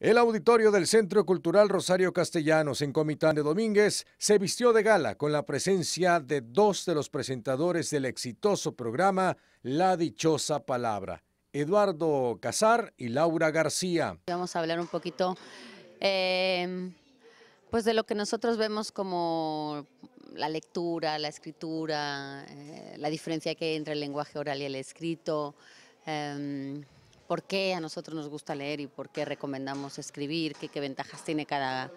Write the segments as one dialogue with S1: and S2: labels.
S1: El auditorio del Centro Cultural Rosario Castellanos en Comitán de Domínguez se vistió de gala con la presencia de dos de los presentadores del exitoso programa La Dichosa Palabra, Eduardo Casar y Laura García.
S2: Vamos a hablar un poquito em, pues de lo que nosotros vemos como la lectura, la escritura, eh, la diferencia que hay entre el lenguaje oral y el escrito. Em, por qué a nosotros nos gusta leer y por qué recomendamos escribir, qué, ventajas tiene cada,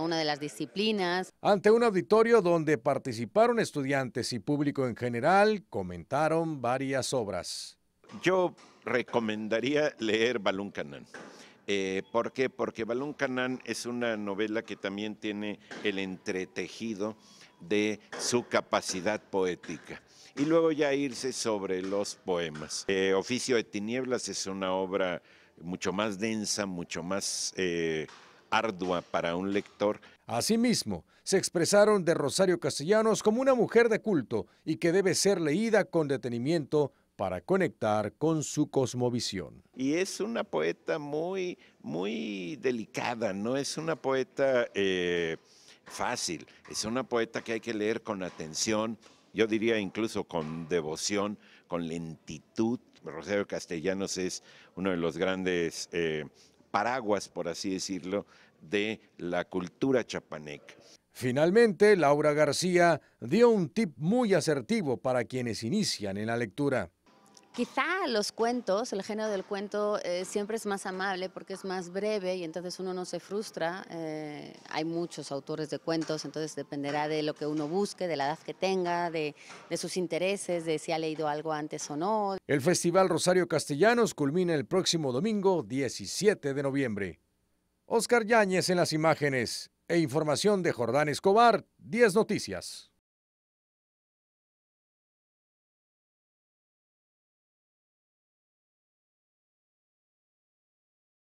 S2: una de las disciplinas.
S1: Ante un auditorio donde participaron estudiantes y público en general, comentaron varias obras. Yo recomendaría leer
S3: Balún Canán. Eh, ¿Por qué? Porque Balón Canán es una novela que también tiene el entretejido de su capacidad poética. Y luego ya irse sobre los poemas. Eh, Oficio de Tinieblas es una obra mucho más densa, mucho más eh, ardua para un lector.
S1: Asimismo, se expresaron de Rosario Castellanos como una mujer de culto y que debe ser leída con detenimiento para conectar con su cosmovisión.
S3: Y es una poeta muy, muy delicada, no es una poeta eh, fácil, es una poeta que hay que leer con atención, yo diría incluso con devoción, con lentitud. Rosario Castellanos es uno de los grandes eh, paraguas, por así decirlo, de la cultura
S1: chapaneca. Finalmente, Laura García dio un tip muy asertivo para quienes inician en la lectura.
S2: Quizá los cuentos, el género del cuento eh, siempre es más amable porque es más breve y entonces uno no se frustra. Eh, hay muchos autores de cuentos, entonces dependerá de lo que uno busque, de la edad que tenga, de, de sus intereses, de si ha leído algo antes o no.
S1: El Festival Rosario Castellanos culmina el próximo domingo 17 de noviembre. Oscar Yáñez en las imágenes e información de Jordán Escobar, 10 Noticias.